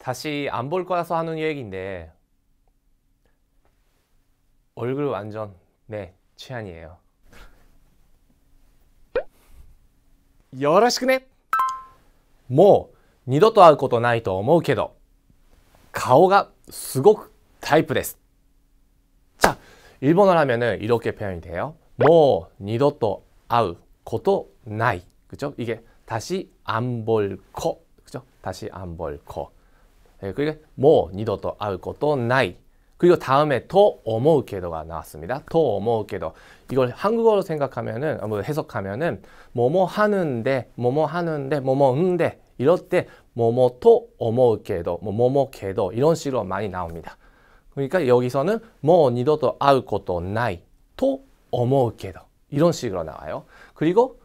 다시 안 볼 거라서 하는 얘기인데 얼굴 완전 네 취향이에요. よろしくねもう二度と会うことないと思けど顔がすごくタイプです 뭐, 자, 일본어 하면은 이렇게 표현이 돼요. 뭐 니도또 아우 고도 나이. 그죠? 이게 다시 안볼 코. 그죠? 다시 안볼 코. 그러니까 뭐 니도도 아울 것도 나이 그리고 다음에 더 어머우게도가 나왔습니다. 더 어머우게도 이걸 한국어로 생각하면은 뭐 해석하면은 뭐뭐 하는데 뭐뭐 하는데 뭐뭐 응데 이럴 때 뭐뭐 또 어머우게도 뭐뭐뭐 도 이런 식으로 많이 나옵니다. 그러니까 여기서는 뭐 니도도 아울 것도 나이 또 어머우게도 이런 식으로 나와요. 그리고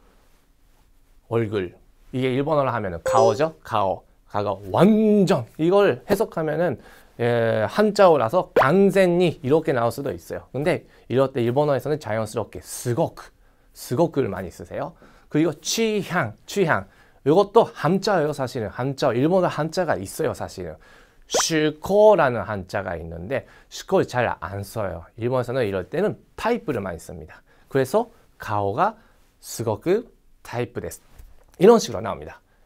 얼굴 이게 일본어로 하면은 가오죠 가오 가가 완전 이걸 해석하면은 예, 한자어라서 간센니 이렇게 나올 수도 있어요. 근데 이럴 때 일본어에서는 자연스럽게 스고크, 스고크를 많이 쓰세요. 그리고 취향, 취향. 이것도 한자예요, 사실은. 한자, 일본어 한자가 있어요, 사실은. 슈코라는 한자가 있는데 슈코를 잘 안 써요. 일본에서는 이럴 때는 타프를 많이 씁니다. 그래서 가오가 스고크 타이프です 이런 식으로 나옵니다.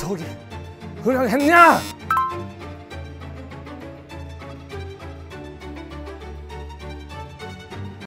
속이 그냥 했냐?